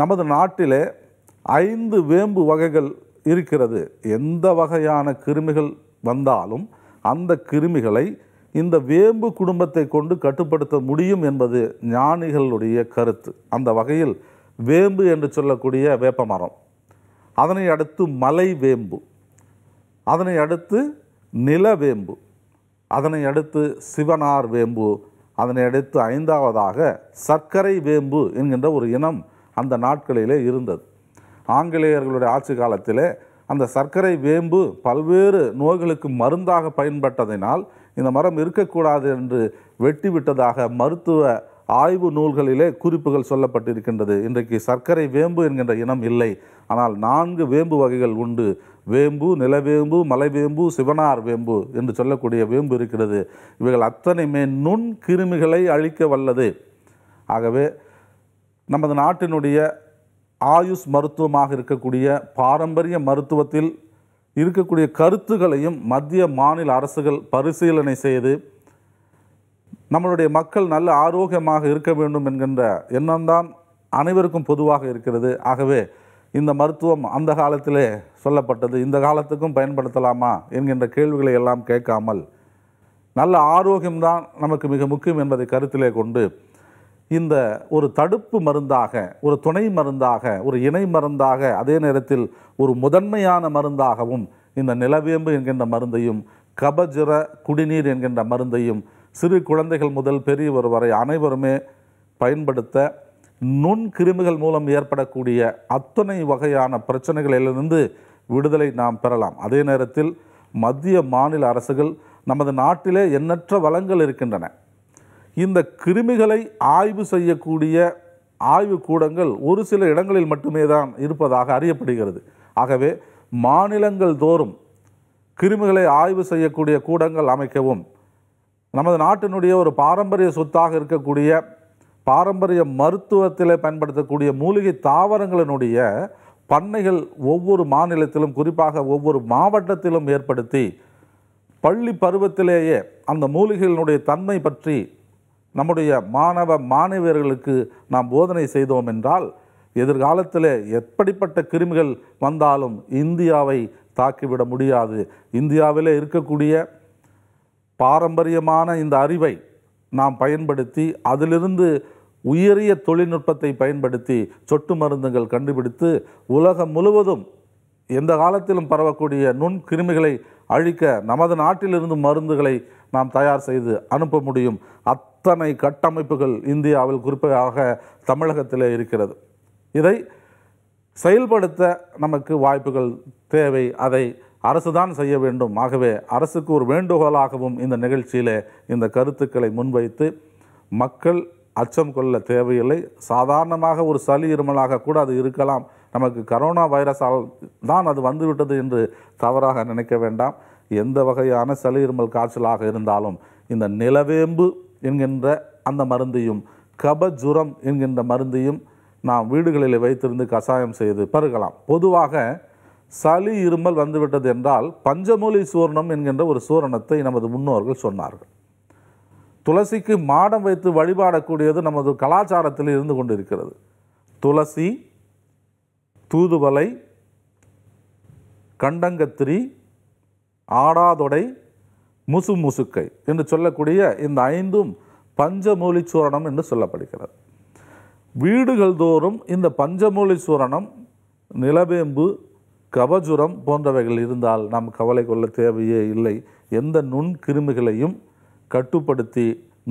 நமது நாட்டிலே ஐந்து வேம்பு வகைகள் இருக்கிறது எந்த வகையான கிருமிகள் வந்தாலும் அந்த கிருமிகளை இந்த வேம்பு குடும்பத்தை கொண்டு கட்டுப்படுத்த முடியும் என்பது ஞானிகளுடைய கருத்து அந்த வகையில் வேம்பு என்று சொல்லக்கூடிய வேப்ப மரம் அதனை அடுத்து மலை வேம்பு அதனை அடுத்து நில வேம்பு அதனை அடுத்து சிவனார் வேம்பு அதனை அடுத்து ஐந்தாவதாக சர்க்கரை வேம்பு என்கின்ற ஒரு இனம் அந்த நாட்களிலே இருந்தது ஆங்கிலேயர்களுடைய ஆட்சி காலத்திலே அந்த சர்க்கரை வேம்பு பல்வேறு நோய்களுக்கு மருந்தாக பயன்பட்டதினால் இந்த மரம் இருக்கக்கூடாது என்று வெட்டிவிட்டதாக மருத்துவ ஆய்வு நூல்களிலே குறிப்புகள் சொல்லப்பட்டிருக்கின்றது இன்றைக்கு சர்க்கரை வேம்பு என்கின்ற இனம் இல்லை ஆனால் நான்கு வேம்பு வகைகள் உண்டு வேம்பு நிலவேம்பு மலைவேம்பு சிவனார் வேம்பு என்று சொல்லக்கூடிய வேம்பு இருக்கிறது இவைகள் அத்தனையுமே நுண் கிருமிகளை அழிக்க வல்லது ஆகவே நமது நாட்டினுடைய ஆயுஷ் மருத்துவமாக இருக்கக்கூடிய பாரம்பரிய மருத்துவத்தில் இருக்கக்கூடிய கருத்துகளையும் மத்திய மாநில அரசுகள் பரிசீலனை செய்து நம்மளுடைய மக்கள் நல்ல ஆரோக்கியமாக இருக்க வேண்டும் என்கின்ற எண்ணம்தான் அனைவருக்கும் பொதுவாக இருக்கிறது ஆகவே இந்த மருத்துவம் அந்த காலத்திலே சொல்லப்பட்டது இந்த காலத்துக்கும் பயன்படுத்தலாமா என்கின்ற கேள்விகளை எல்லாம் கேட்காமல் நல்ல ஆரோக்கியம்தான் நமக்கு மிக முக்கியம் என்பதை கருத்திலே கொண்டு இந்த ஒரு தடுப்பு மருந்தாக ஒரு துணை மருந்தாக ஒரு இணை மருந்தாக அதே நேரத்தில் ஒரு முதன்மையான மருந்தாகவும் இந்த நிலவேம்பு என்கின்ற மருந்தையும் கபஜிர குடிநீர் என்கின்ற மருந்தையும் சிறு குழந்தைகள் முதல் பெரியவர் வரை அனைவருமே பயன்படுத்த நுண் கிருமிகள் மூலம் ஏற்படக்கூடிய அத்தனை வகையான பிரச்சனைகளிலிருந்து விடுதலை நாம் பெறலாம் அதே நேரத்தில் மத்திய மாநில அரசுகள் நமது நாட்டிலே எண்ணற்ற வளங்கள் இருக்கின்றன இந்த கிருமிகளை ஆய்வு செய்யக்கூடிய ஆய்வு கூடங்கள் ஒரு சில இடங்களில் மட்டுமே தான் இருப்பதாக அறியப்படுகிறது ஆகவே மாநிலங்கள் தோறும் கிருமிகளை ஆய்வு செய்யக்கூடிய கூடங்கள் அமைக்கவும் நமது நாட்டினுடைய ஒரு பாரம்பரிய சொத்தாக இருக்கக்கூடிய பாரம்பரிய மருத்துவத்தில் பயன்படுத்தக்கூடிய மூலிகை தாவரங்களினுடைய பண்ணைகள் ஒவ்வொரு மாநிலத்திலும் குறிப்பாக ஒவ்வொரு மாவட்டத்திலும் ஏற்படுத்தி பள்ளி பருவத்திலேயே அந்த மூலிகைகளினுடைய தன்மை பற்றி நம்முடைய மாணவ மாணவியர்களுக்கு நாம் போதனை செய்தோம் என்றால் எதிர்காலத்தில் எப்படிப்பட்ட கிருமிகள் வந்தாலும் இந்தியாவை தாக்கிவிட முடியாது இந்தியாவில் இருக்கக்கூடிய பாரம்பரியமான இந்த அறிவை நாம் பயன்படுத்தி அதிலிருந்து உயரிய தொழில்நுட்பத்தை பயன்படுத்தி சொட்டு மருந்துகள் கண்டுபிடித்து உலகம் முழுவதும் எந்த காலத்திலும் பரவக்கூடிய நுண் கிருமிகளை அழிக்க நமது நாட்டிலிருந்து மருந்துகளை நாம் தயார் செய்து அனுப்ப முடியும் அத் அத்தனை கட்டமைப்புகள் இந்தியாவில் குறிப்பாக தமிழகத்தில் இருக்கிறது இதை செயல்படுத்த நமக்கு வாய்ப்புகள் தேவை அதை அரசு தான் செய்ய வேண்டும் ஆகவே அரசுக்கு ஒரு வேண்டுகோளாகவும் இந்த நிகழ்ச்சியில் இந்த கருத்துக்களை முன்வைத்து மக்கள் அச்சம் கொள்ள தேவையில்லை சாதாரணமாக ஒரு சளி இருமலாக கூட அது இருக்கலாம் நமக்கு கரோனா வைரஸால் தான் அது வந்துவிட்டது என்று தவறாக நினைக்க வேண்டாம் எந்த வகையான சளி இருமல் காய்ச்சலாக இருந்தாலும் இந்த நிலவேம்பு என்கின்ற அந்த மருந்தையும் கபஜுரம் என்கின்ற மருந்தையும் நாம் வீடுகளில் வைத்திருந்து கஷாயம் செய்து பருகலாம் பொதுவாக சளி இருமல் வந்துவிட்டது என்றால் பஞ்சமூலி சூரணம் என்கின்ற ஒரு சூரணத்தை நமது முன்னோர்கள் சொன்னார்கள் துளசிக்கு மாடம் வைத்து வழிபாடக்கூடியது நமது கலாச்சாரத்தில் இருந்து கொண்டிருக்கிறது துளசி தூதுவலை கண்டங்கத்திரி ஆடாதொடை முசு முசுக்கை என்று சொல்லக்கூடிய இந்த ஐந்தும் பஞ்சமூலி சூரணம் என்று சொல்லப்படுகிறது வீடுகள் தோறும் இந்த பஞ்சமூலி சூரணம் நிலவேம்பு கபஜுரம் போன்றவைகள் இருந்தால் நாம் கவலை கொள்ள தேவையே இல்லை எந்த நுண் கிருமிகளையும் கட்டுப்படுத்தி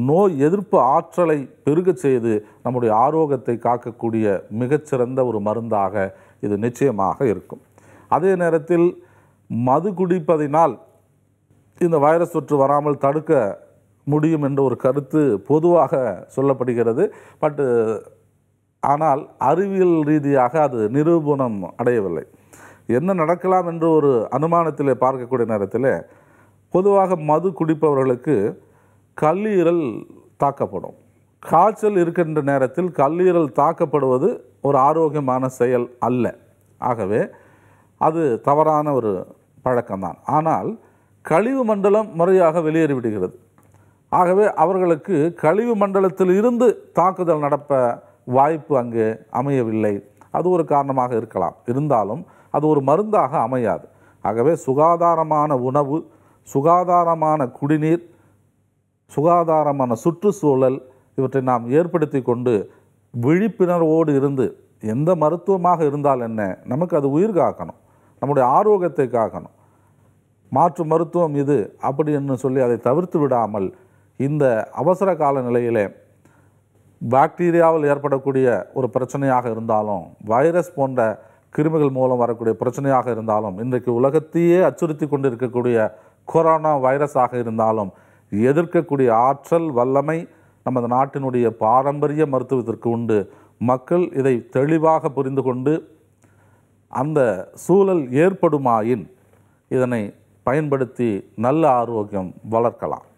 நோய் எதிர்ப்பு ஆற்றலை பெருகச் செய்து நம்முடைய ஆரோக்கியத்தை காக்கக்கூடிய மிகச்சிறந்த ஒரு மருந்தாக இது நிச்சயமாக இருக்கும் அதே நேரத்தில் மது குடிப்பதினால் இந்த வைரஸ் தொற்று வராமல் தடுக்க முடியும் என்ற ஒரு கருத்து பொதுவாக சொல்லப்படுகிறது பட்டு ஆனால் அறிவியல் ரீதியாக அது நிரூபணம் அடையவில்லை என்ன நடக்கலாம் என்று ஒரு அனுமானத்தில் பார்க்கக்கூடிய நேரத்தில் பொதுவாக மது குடிப்பவர்களுக்கு கல்லீரல் தாக்கப்படும் காய்ச்சல் இருக்கின்ற நேரத்தில் கல்லீரல் தாக்கப்படுவது ஒரு ஆரோக்கியமான செயல் அல்ல ஆகவே அது தவறான ஒரு பழக்கம்தான் ஆனால் கழிவு மண்டலம் முறையாக வெளியேறிவிடுகிறது ஆகவே அவர்களுக்கு கழிவு மண்டலத்தில் இருந்து தாக்குதல் நடப்ப வாய்ப்பு அங்கு அமையவில்லை அது ஒரு காரணமாக இருக்கலாம் இருந்தாலும் அது ஒரு மருந்தாக அமையாது ஆகவே சுகாதாரமான உணவு சுகாதாரமான குடிநீர் சுகாதாரமான சுற்றுச்சூழல் இவற்றை நாம் ஏற்படுத்தி கொண்டு விழிப்புணர்வோடு இருந்து எந்த மருத்துவமாக இருந்தால் என்ன நமக்கு அது உயிர் காக்கணும் நம்முடைய ஆரோக்கியத்தை காக்கணும் மாற்று மருத்துவம் இது அப்படின்னு சொல்லி அதை தவிர்த்து விடாமல் இந்த அவசர கால நிலையிலே பாக்டீரியாவில் ஏற்படக்கூடிய ஒரு பிரச்சனையாக இருந்தாலும் வைரஸ் போன்ற கிருமிகள் மூலம் வரக்கூடிய பிரச்சனையாக இருந்தாலும் இன்றைக்கு உலகத்தையே அச்சுறுத்தி கொண்டிருக்கக்கூடிய கொரோனா வைரஸாக இருந்தாலும் எதிர்க்கக்கூடிய ஆற்றல் வல்லமை நமது நாட்டினுடைய பாரம்பரிய மருத்துவத்திற்கு உண்டு மக்கள் இதை தெளிவாக புரிந்து கொண்டு அந்த சூழல் ஏற்படுமாயின் இதனை பயன்படுத்தி நல்ல ஆரோக்கியம் வளர்க்கலாம்